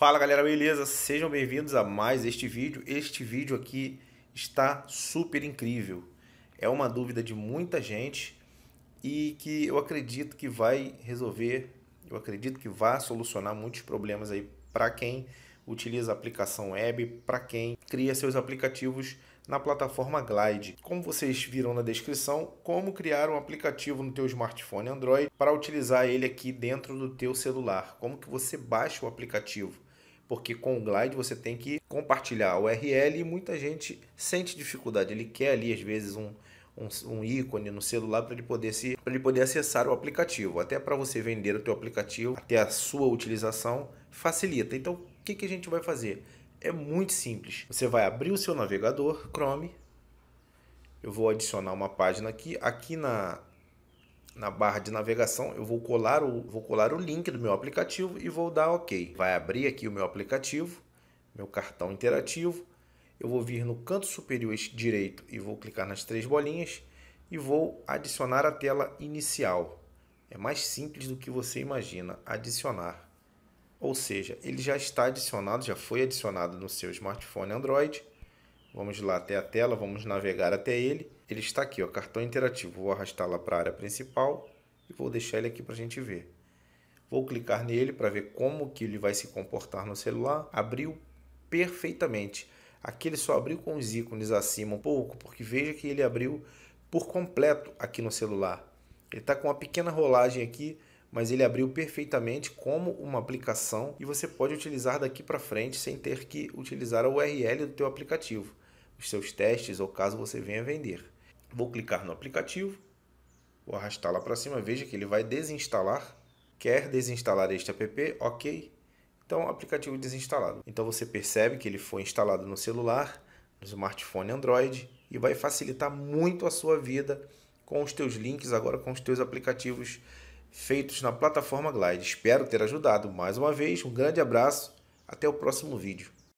Fala galera, beleza? Sejam bem-vindos a mais este vídeo. Este vídeo aqui está super incrível. É uma dúvida de muita gente e que eu acredito que vai resolver, eu acredito que vai solucionar muitos problemas aí para quem utiliza a aplicação web, para quem cria seus aplicativos na plataforma Glide. Como vocês viram na descrição, como criar um aplicativo no teu smartphone Android para utilizar ele aqui dentro do teu celular. Como que você baixa o aplicativo? porque com o Glide você tem que compartilhar a URL e muita gente sente dificuldade. Ele quer ali, às vezes, um, um, um ícone no celular para ele poder se para ele poder acessar o aplicativo. Até para você vender o teu aplicativo, até a sua utilização, facilita. Então, o que, que a gente vai fazer? É muito simples. Você vai abrir o seu navegador Chrome. Eu vou adicionar uma página aqui. Aqui na, na barra de navegação, eu vou colar, o, vou colar o link do meu aplicativo e vou dar OK. Vai abrir aqui o meu aplicativo, meu cartão interativo. Eu vou vir no canto superior direito e vou clicar nas três bolinhas e vou adicionar a tela inicial. É mais simples do que você imagina adicionar. Ou seja, ele já está adicionado, já foi adicionado no seu smartphone Android. Vamos lá até a tela, vamos navegar até ele. Ele está aqui, ó, cartão interativo. Vou arrastá-lo para a área principal e vou deixar ele aqui para a gente ver. Vou clicar nele para ver como que ele vai se comportar no celular. Abriu perfeitamente. Aqui ele só abriu com os ícones acima um pouco, porque veja que ele abriu por completo aqui no celular. Ele está com uma pequena rolagem aqui mas ele abriu perfeitamente como uma aplicação e você pode utilizar daqui para frente sem ter que utilizar a URL do teu aplicativo, os seus testes ou caso você venha vender. Vou clicar no aplicativo, vou arrastar lá para cima, veja que ele vai desinstalar. Quer desinstalar este app? Ok. Então, aplicativo desinstalado. Então você percebe que ele foi instalado no celular, no smartphone Android e vai facilitar muito a sua vida com os teus links agora com os teus aplicativos feitos na plataforma Glide. Espero ter ajudado. Mais uma vez, um grande abraço. Até o próximo vídeo.